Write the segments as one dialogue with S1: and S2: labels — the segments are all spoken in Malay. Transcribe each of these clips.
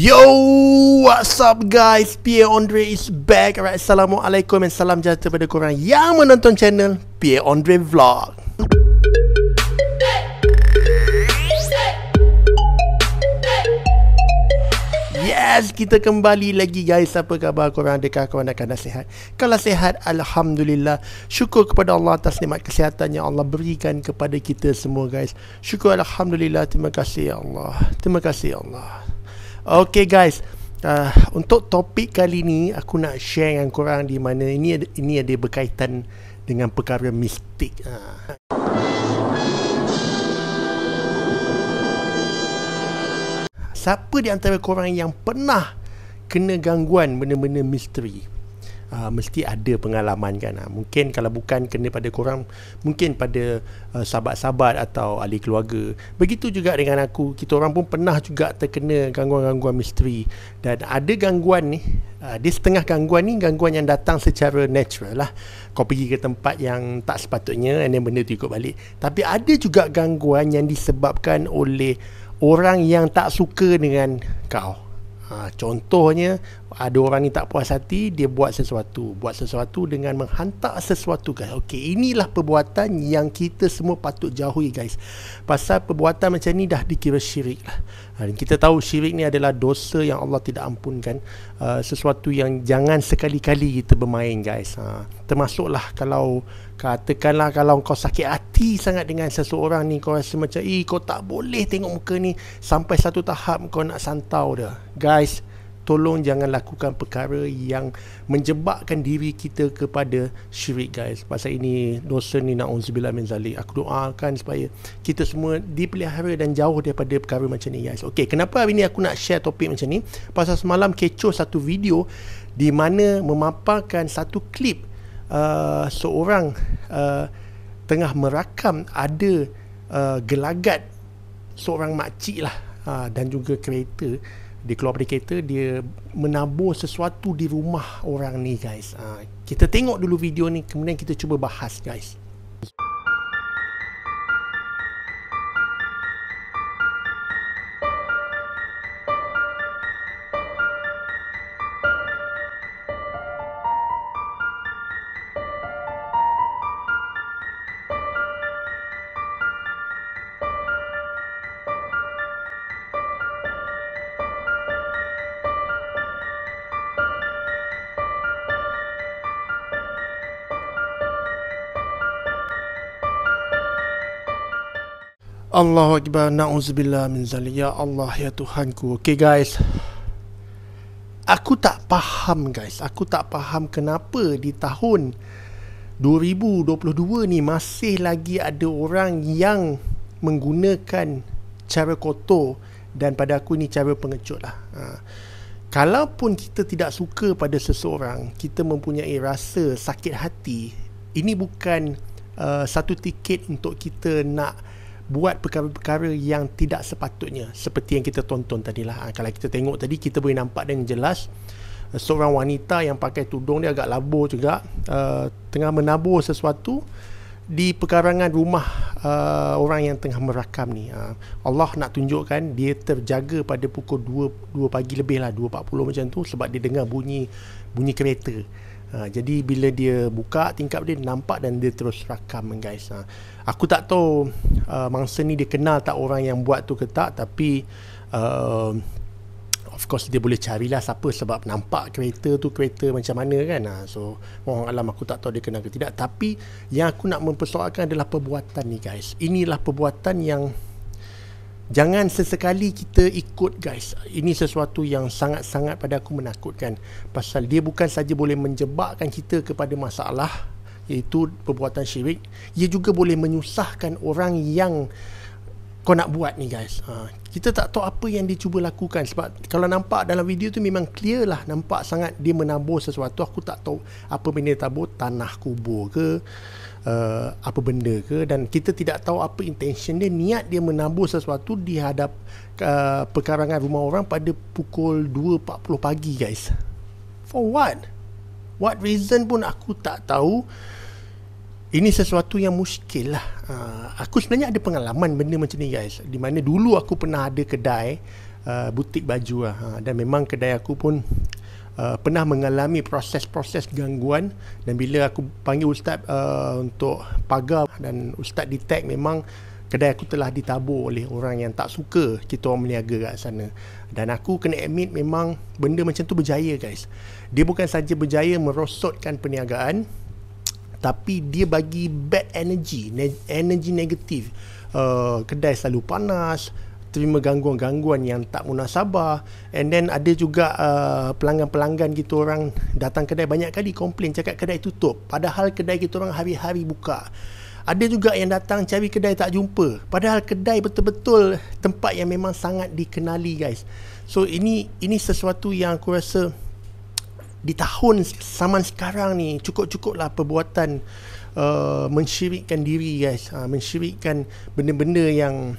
S1: Yo, what's up guys? Pierre Andre is back. Alright, Assalamualaikum dan salam sejahtera kepada korang yang menonton channel Pierre Andre Vlog. Yes, kita kembali lagi guys. Apa khabar korang? Adakah korang nak kena sihat? Kalau sihat, Alhamdulillah. Syukur kepada Allah atas nikmat kesihatan yang Allah berikan kepada kita semua guys. Syukur Alhamdulillah. Terima kasih ya Allah. Terima kasih ya Allah. Okay guys, uh, untuk topik kali ni aku nak share dengan korang di mana ini ada, ini ada berkaitan dengan perkara mistik. Uh. Siapa di antara korang yang pernah kena gangguan benda-benda misteri? uh, mesti ada pengalaman kan uh. mungkin kalau bukan kena pada korang mungkin pada uh, sahabat-sahabat atau ahli keluarga begitu juga dengan aku kita orang pun pernah juga terkena gangguan-gangguan misteri dan ada gangguan ni uh, di setengah gangguan ni gangguan yang datang secara natural lah kau pergi ke tempat yang tak sepatutnya and then benda tu ikut balik tapi ada juga gangguan yang disebabkan oleh orang yang tak suka dengan kau Ha, contohnya ada orang ni tak puas hati dia buat sesuatu buat sesuatu dengan menghantar sesuatu guys okey inilah perbuatan yang kita semua patut jauhi guys pasal perbuatan macam ni dah dikira syirik lah Ha, dan kita tahu syirik ni adalah dosa yang Allah tidak ampunkan uh, Sesuatu yang jangan sekali-kali kita bermain guys ha. Termasuklah kalau Katakanlah kalau kau sakit hati sangat dengan seseorang ni Kau rasa macam Eh kau tak boleh tengok muka ni Sampai satu tahap kau nak santau dia Guys tolong jangan lakukan perkara yang menjebakkan diri kita kepada syirik guys pasal ini dosa ni na'udzubillah min zalik aku doakan supaya kita semua dipelihara dan jauh daripada perkara macam ni guys Okay, kenapa hari ni aku nak share topik macam ni pasal semalam kecoh satu video di mana memaparkan satu klip uh, seorang uh, tengah merakam ada uh, gelagat seorang makcik lah uh, dan juga kereta dia keluar dari kereta dia menabur sesuatu di rumah orang ni guys uh, kita tengok dulu video ni kemudian kita cuba bahas guys Allahu akbar na'uzubillah min zalik ya Allah ya Tuhanku okey guys aku tak faham guys aku tak faham kenapa di tahun 2022 ni masih lagi ada orang yang menggunakan cara kotor dan pada aku ni cara pengecut lah ha. kalaupun kita tidak suka pada seseorang kita mempunyai rasa sakit hati ini bukan uh, satu tiket untuk kita nak buat perkara-perkara yang tidak sepatutnya seperti yang kita tonton tadilah ha, kalau kita tengok tadi kita boleh nampak dengan jelas eh, seorang wanita yang pakai tudung dia agak labur juga uh, tengah menabur sesuatu di pekarangan rumah uh, orang yang tengah merakam ni uh, Allah nak tunjukkan dia terjaga pada pukul 2, 2 pagi lebih lah 2.40 macam tu sebab dia dengar bunyi bunyi kereta Ha, jadi bila dia buka tingkap dia nampak dan dia terus rakam guys. Ha, aku tak tahu uh, mangsa ni dia kenal tak orang yang buat tu ke tak tapi uh, of course dia boleh carilah siapa sebab nampak kereta tu kereta macam mana kan. Ha, so mohon alam aku tak tahu dia kenal ke tidak tapi yang aku nak mempersoalkan adalah perbuatan ni guys. Inilah perbuatan yang Jangan sesekali kita ikut guys. Ini sesuatu yang sangat-sangat pada aku menakutkan. Pasal dia bukan saja boleh menjebakkan kita kepada masalah iaitu perbuatan syirik. Ia juga boleh menyusahkan orang yang kau nak buat ni guys. Ha. Kita tak tahu apa yang dia cuba lakukan sebab kalau nampak dalam video tu memang clear lah nampak sangat dia menabur sesuatu. Aku tak tahu apa benda dia tabur, tanah kubur ke uh, apa benda ke dan kita tidak tahu apa intention dia niat dia menabur sesuatu di hadap uh, perkarangan rumah orang pada pukul 2.40 pagi guys for what what reason pun aku tak tahu ini sesuatu yang muskil lah uh, aku sebenarnya ada pengalaman benda macam ni guys di mana dulu aku pernah ada kedai Uh, butik baju lah uh, dan memang kedai aku pun uh, pernah mengalami proses-proses gangguan dan bila aku panggil ustaz uh, untuk pagar dan ustaz detect memang kedai aku telah ditabur oleh orang yang tak suka kita orang meniaga kat sana dan aku kena admit memang benda macam tu berjaya guys dia bukan saja berjaya merosotkan perniagaan tapi dia bagi bad energy energy negatif uh, kedai selalu panas terima gangguan-gangguan yang tak munasabah and then ada juga uh, pelanggan-pelanggan kita orang datang kedai banyak kali komplain cakap kedai tutup padahal kedai kita orang hari-hari buka ada juga yang datang cari kedai tak jumpa padahal kedai betul-betul tempat yang memang sangat dikenali guys so ini ini sesuatu yang aku rasa di tahun zaman sekarang ni cukup-cukuplah perbuatan uh, mensyirikkan diri guys uh, mensyirikkan benda-benda yang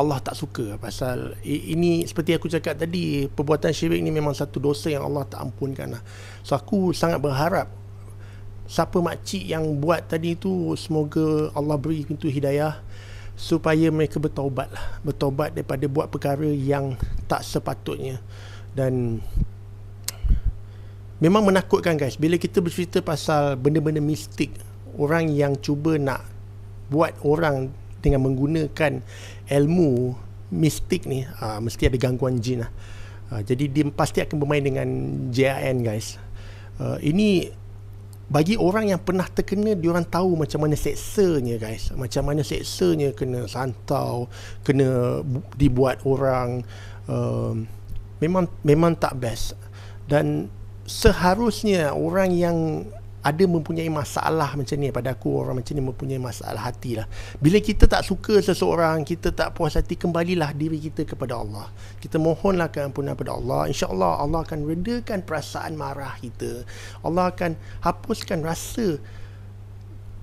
S1: Allah tak suka pasal ini seperti aku cakap tadi perbuatan syirik ni memang satu dosa yang Allah tak ampunkan lah. So aku sangat berharap siapa makcik yang buat tadi tu semoga Allah beri pintu hidayah supaya mereka bertaubat lah. Bertaubat daripada buat perkara yang tak sepatutnya. Dan memang menakutkan guys bila kita bercerita pasal benda-benda mistik orang yang cuba nak buat orang dengan menggunakan ilmu mistik ni uh, mesti ada gangguan jin lah. Uh, jadi dia pasti akan bermain dengan JIN guys. Uh, ini bagi orang yang pernah terkena dia orang tahu macam mana seksanya guys. Macam mana seksanya kena santau, kena dibuat orang uh, memang memang tak best. Dan seharusnya orang yang ada mempunyai masalah macam ni pada aku orang macam ni mempunyai masalah hati lah bila kita tak suka seseorang kita tak puas hati kembalilah diri kita kepada Allah kita mohonlah keampunan kepada Allah Insya Allah Allah akan redakan perasaan marah kita Allah akan hapuskan rasa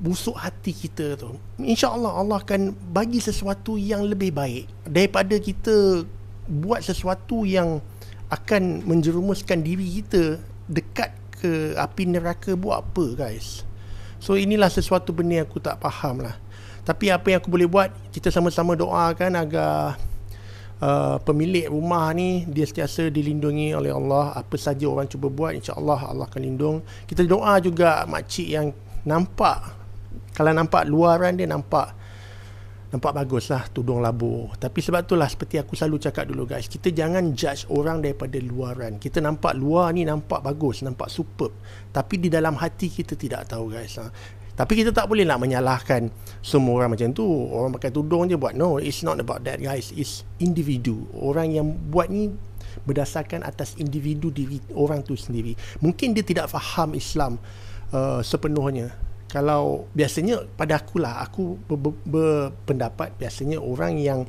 S1: busuk hati kita tu Allah Allah akan bagi sesuatu yang lebih baik daripada kita buat sesuatu yang akan menjerumuskan diri kita dekat neraka api neraka buat apa guys so inilah sesuatu benda yang aku tak faham lah tapi apa yang aku boleh buat kita sama-sama doakan agar Uh, pemilik rumah ni dia sentiasa dilindungi oleh Allah apa saja orang cuba buat insya Allah Allah akan lindung kita doa juga makcik yang nampak kalau nampak luaran dia nampak nampak bagus lah tudung labu tapi sebab tu lah seperti aku selalu cakap dulu guys kita jangan judge orang daripada luaran kita nampak luar ni nampak bagus nampak superb tapi di dalam hati kita tidak tahu guys ha. tapi kita tak boleh nak menyalahkan semua orang macam tu orang pakai tudung je buat no it's not about that guys it's individu orang yang buat ni berdasarkan atas individu diri orang tu sendiri mungkin dia tidak faham Islam uh, sepenuhnya kalau biasanya pada akulah aku berpendapat biasanya orang yang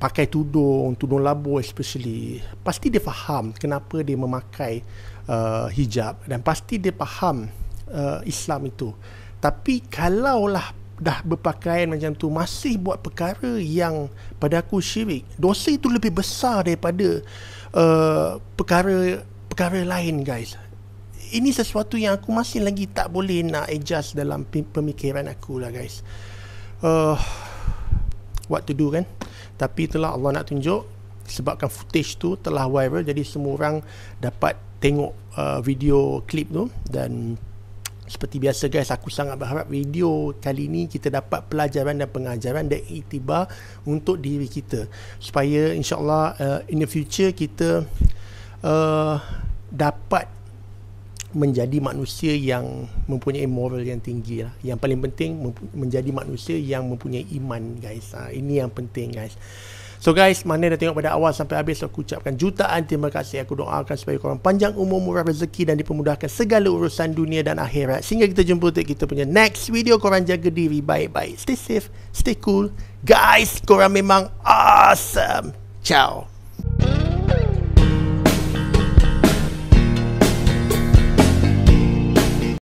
S1: pakai tudung, tudung labu especially pasti dia faham kenapa dia memakai uh, hijab dan pasti dia faham uh, Islam itu. Tapi kalaulah dah berpakaian macam tu masih buat perkara yang pada aku syirik, dosa itu lebih besar daripada uh, perkara perkara lain guys ini sesuatu yang aku masih lagi tak boleh nak adjust dalam pemikiran aku lah guys. Uh, what to do kan? Tapi itulah Allah nak tunjuk sebabkan footage tu telah viral jadi semua orang dapat tengok uh, video klip tu dan seperti biasa guys aku sangat berharap video kali ni kita dapat pelajaran dan pengajaran dan iktibar untuk diri kita supaya insyaAllah uh, in the future kita uh, dapat menjadi manusia yang mempunyai moral yang tinggi lah. Yang paling penting menjadi manusia yang mempunyai iman guys. Ha, ini yang penting guys. So guys, mana dah tengok pada awal sampai habis aku ucapkan jutaan terima kasih. Aku doakan supaya korang panjang umur, murah rezeki dan dipermudahkan segala urusan dunia dan akhirat. Sehingga kita jumpa untuk kita punya next video. Korang jaga diri baik-baik. Stay safe, stay cool. Guys, korang memang awesome. Ciao.